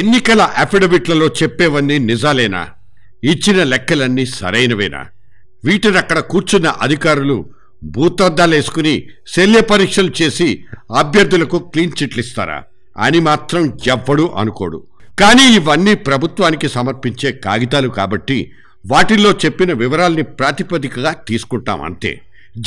ఎన్నికల అఫిడవిట్లలో చెప్పేవన్నీ నిజాలేనా ఇచ్చిన లెక్కలన్నీ సరైనవేనా వీటిని అక్కడ కూర్చున్న అధికారులు భూతద్దాలేసుకుని శల్య పరీక్షలు చేసి అభ్యర్థులకు క్లీన్ చిట్లు ఇస్తారా అని మాత్రం ఎవ్వడూ అనుకోడు కానీ ఇవన్నీ ప్రభుత్వానికి సమర్పించే కాగితాలు కాబట్టి వాటిల్లో చెప్పిన వివరాల్ని ప్రాతిపదికగా తీసుకుంటాం అంతే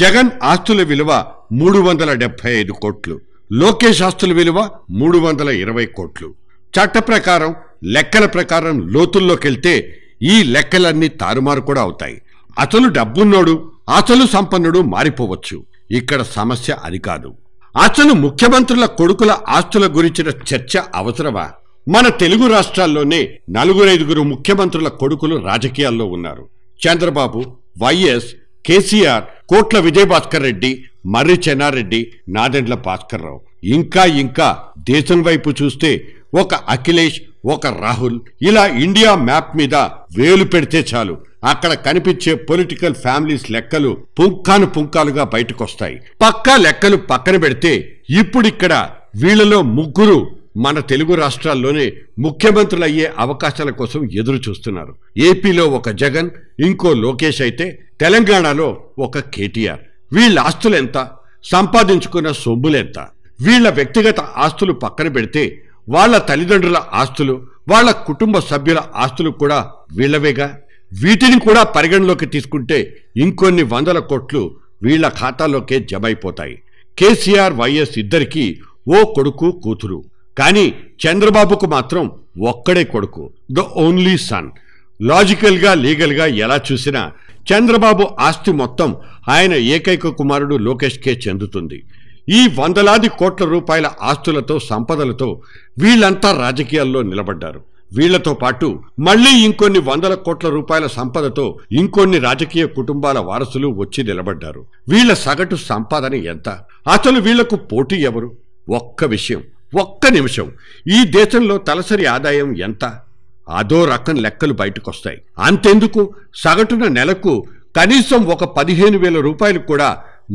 జగన్ ఆస్తుల విలువ మూడు వందల డెబ్బై ఐదు కోట్లు లోకేష్ ఆస్తుల విలువ మూడు వందల ఇరవై కోట్లు చట్ట ప్రకారం లెక్కల ప్రకారం లోతుల్లోకెళ్తే ఈ లెక్కలన్నీ తారుమారు కూడా అవుతాయి అతను డబ్బున్నోడు అతను సంపన్నుడు మారిపోవచ్చు ఇక్కడ సమస్య అది కాదు అతను ముఖ్యమంత్రుల కొడుకుల ఆస్తుల గురించిన చర్చ అవసరమా మన తెలుగు రాష్ట్రాల్లోనే నలుగురైదుగురు ముఖ్యమంత్రుల కొడుకులు రాజకీయాల్లో ఉన్నారు చంద్రబాబు వైఎస్ కేసీఆర్ కోట్ల విజయభాస్కర్ రెడ్డి మర్రి చెన్నారెడ్డి నాదెండ్ల రావు ఇంకా ఇంకా దేశం వైపు చూస్తే ఒక అఖిలేష్ ఒక రాహుల్ ఇలా ఇండియా మ్యాప్ మీద వేలు పెడితే చాలు అక్కడ కనిపించే పొలిటికల్ ఫ్యామిలీస్ లెక్కలు పుంకాను పుంకాలుగా బయటకొస్తాయి పక్కా లెక్కలు పక్కన పెడితే ఇప్పుడిక్కడ వీళ్లలో ముగ్గురు మన తెలుగు రాష్ట్రాల్లోనే ముఖ్యమంత్రులు అయ్యే అవకాశాల కోసం ఎదురు చూస్తున్నారు ఏపీలో ఒక జగన్ ఇంకో లోకేష్ అయితే తెలంగాణలో ఒక కేటీఆర్ వీళ్ళ ఆస్తులెంత సంపాదించుకున్న సొమ్ములెంత వీళ్ల వ్యక్తిగత ఆస్తులు పక్కన పెడితే వాళ్ల తల్లిదండ్రుల ఆస్తులు వాళ్ల కుటుంబ సభ్యుల ఆస్తులు కూడా వీళ్లవేగా వీటిని కూడా పరిగణలోకి తీసుకుంటే ఇంకొన్ని వందల కోట్లు వీళ్ల ఖాతాలోకే జమైపోతాయి కేసీఆర్ వైఎస్ ఇద్దరికీ ఓ కొడుకు కూతురు కానీ చంద్రబాబుకు మాత్రం ఒక్కడే కొడుకు ద ఓన్లీ సన్ లాజికల్గా లీగల్గా ఎలా చూసినా చంద్రబాబు ఆస్తి మొత్తం ఆయన ఏకైక కుమారుడు లోకేష్కే చెందుతుంది ఈ వందలాది కోట్ల రూపాయల ఆస్తులతో సంపదలతో వీళ్ళంతా రాజకీయాల్లో నిలబడ్డారు వీళ్లతో పాటు మళ్లీ ఇంకొన్ని వందల కోట్ల రూపాయల సంపదతో ఇంకొన్ని రాజకీయ కుటుంబాల వారసులు వచ్చి నిలబడ్డారు వీళ్ల సగటు సంపాదన ఎంత అసలు వీళ్లకు పోటీ ఎవరు ఒక్క విషయం ఒక్క నిమిషం ఈ దేశంలో తలసరి ఆదాయం ఎంత అదో రకం లెక్కలు బయటకొస్తాయి అంతెందుకు సగటున నెలకు కనీసం ఒక పదిహేను వేల రూపాయలు కూడా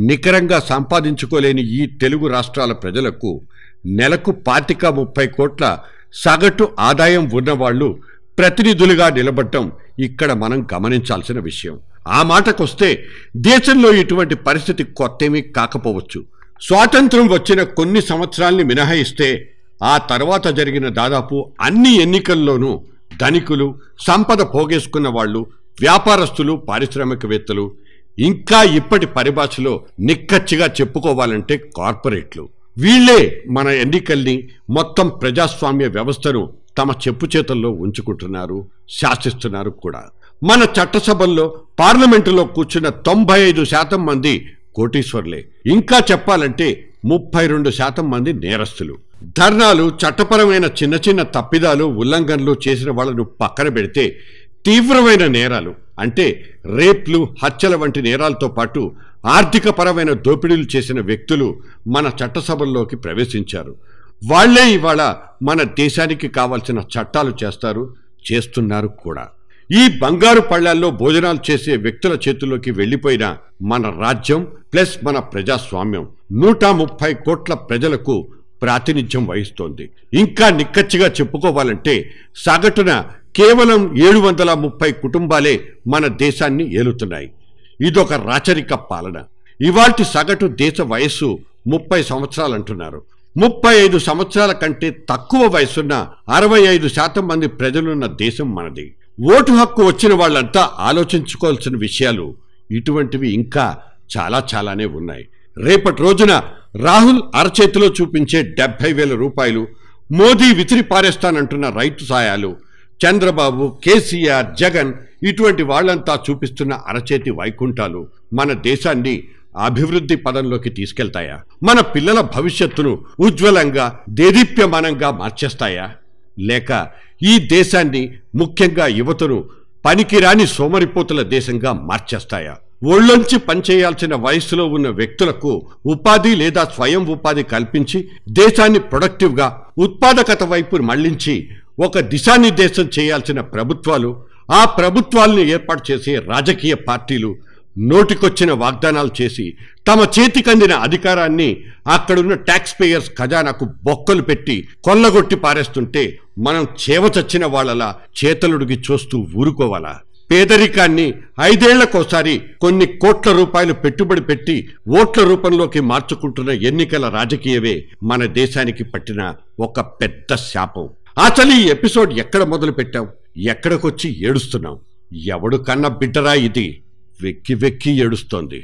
నికరంగా సంపాదించుకోలేని ఈ తెలుగు రాష్ట్రాల ప్రజలకు నెలకు పాతిక ముప్పై కోట్ల సగటు ఆదాయం ఉన్నవాళ్లు ప్రతినిధులుగా నిలబడటం ఇక్కడ మనం గమనించాల్సిన విషయం ఆ మాటకొస్తే దేశంలో ఇటువంటి పరిస్థితి కొత్తేమీ కాకపోవచ్చు స్వాతంత్రం వచ్చిన కొన్ని సంవత్సరాల్ని మినహాయిస్తే ఆ తర్వాత జరిగిన దాదాపు అన్ని ఎన్నికల్లోనూ ధనికులు సంపద పోగేసుకున్న వాళ్ళు వ్యాపారస్తులు పారిశ్రామికవేత్తలు ఇంకా ఇప్పటి పరిభాషలో నిక్కచ్చిగా చెప్పుకోవాలంటే కార్పొరేట్లు వీళ్లే మన ఎన్నికల్ని మొత్తం ప్రజాస్వామ్య వ్యవస్థను తమ చెప్పు చేతల్లో ఉంచుకుంటున్నారు శాసిస్తున్నారు కూడా మన చట్టసభల్లో పార్లమెంటులో కూర్చున్న తొంభై ఐదు శాతం మంది కోటీశ్వర్లే ఇంకా చెప్పాలంటే ముప్పై రెండు శాతం మంది నేరస్తులు ధర్నాలు చట్టపరమైన చిన్న చిన్న తప్పిదాలు ఉల్లంఘనలు చేసిన వాళ్ళను పక్కన పెడితే తీవ్రమైన నేరాలు అంటే రేప్లు హత్యల వంటి నేరాలతో పాటు ఆర్థికపరమైన దోపిడీలు చేసిన వ్యక్తులు మన చట్టసభల్లోకి ప్రవేశించారు వాళ్లే ఇవాళ మన దేశానికి కావాల్సిన చట్టాలు చేస్తారు చేస్తున్నారు కూడా ఈ బంగారు పళ్ళాల్లో భోజనాలు చేసే వ్యక్తుల చేతుల్లోకి వెళ్ళిపోయిన మన రాజ్యం ప్లస్ మన ప్రజాస్వామ్యం నూట ముప్పై కోట్ల ప్రజలకు ప్రాతినిధ్యం వహిస్తోంది ఇంకా నిక్కచ్చిగా చెప్పుకోవాలంటే సగటున కేవలం ఏడు వందల ముప్పై కుటుంబాలే మన దేశాన్ని ఏలుతున్నాయి ఇదొక రాచరిక పాలన ఇవాటి సగటు దేశ వయస్సు ముప్పై సంవత్సరాలు అంటున్నారు ముప్పై ఐదు సంవత్సరాల కంటే తక్కువ వయసున్న అరవై ఐదు శాతం మంది ప్రజలున్న దేశం మనది ఓటు హక్కు వచ్చిన వాళ్ళంతా ఆలోచించుకోవాల్సిన విషయాలు ఇటువంటివి ఇంకా చాలా చాలానే ఉన్నాయి రేపటి రోజున రాహుల్ అరచేతిలో చూపించే డెబ్బై వేల రూపాయలు మోదీ విసిరి పారేస్తానంటున్న రైతు సాయాలు చంద్రబాబు కేసీఆర్ జగన్ ఇటువంటి వాళ్ళంతా చూపిస్తున్న అరచేతి వైకుంఠాలు మన దేశాన్ని అభివృద్ధి పదంలోకి తీసుకెళ్తాయా మన పిల్లల భవిష్యత్తును ఉజ్వలంగా దేదీప్యమానంగా మార్చేస్తాయా లేక ఈ దేశాన్ని ముఖ్యంగా యువతను పనికిరాని సోమరిపోతుల దేశంగా మార్చేస్తాయా ఒళ్ళొంచి పనిచేయాల్సిన వయస్సులో ఉన్న వ్యక్తులకు ఉపాధి లేదా స్వయం ఉపాధి కల్పించి దేశాన్ని ప్రొడక్టివ్గా ఉత్పాదకత వైపు మళ్లించి ఒక దిశానిర్దేశం చేయాల్సిన ప్రభుత్వాలు ఆ ప్రభుత్వాలను ఏర్పాటు చేసే రాజకీయ పార్టీలు నోటికొచ్చిన వాగ్దానాలు చేసి తమ చేతికందిన అధికారాన్ని అక్కడున్న ట్యాక్స్ పేయర్స్ ఖజానాకు బొక్కలు పెట్టి కొల్లగొట్టి పారేస్తుంటే మనం చేవచచ్చిన వాళ్ళలా చేతలుడికి చూస్తూ ఊరుకోవాలా పేదరికాన్ని ఐదేళ్లకోసారి కొన్ని కోట్ల రూపాయలు పెట్టుబడి పెట్టి ఓట్ల రూపంలోకి మార్చుకుంటున్న ఎన్నికల రాజకీయవే మన దేశానికి పట్టిన ఒక పెద్ద శాపం ఆ ఈ ఎపిసోడ్ ఎక్కడ మొదలు పెట్టావు ఎక్కడికొచ్చి ఏడుస్తున్నావు ఎవడు కన్న బిడ్డరా ఇది వెక్కి వెక్కి ఏడుస్తోంది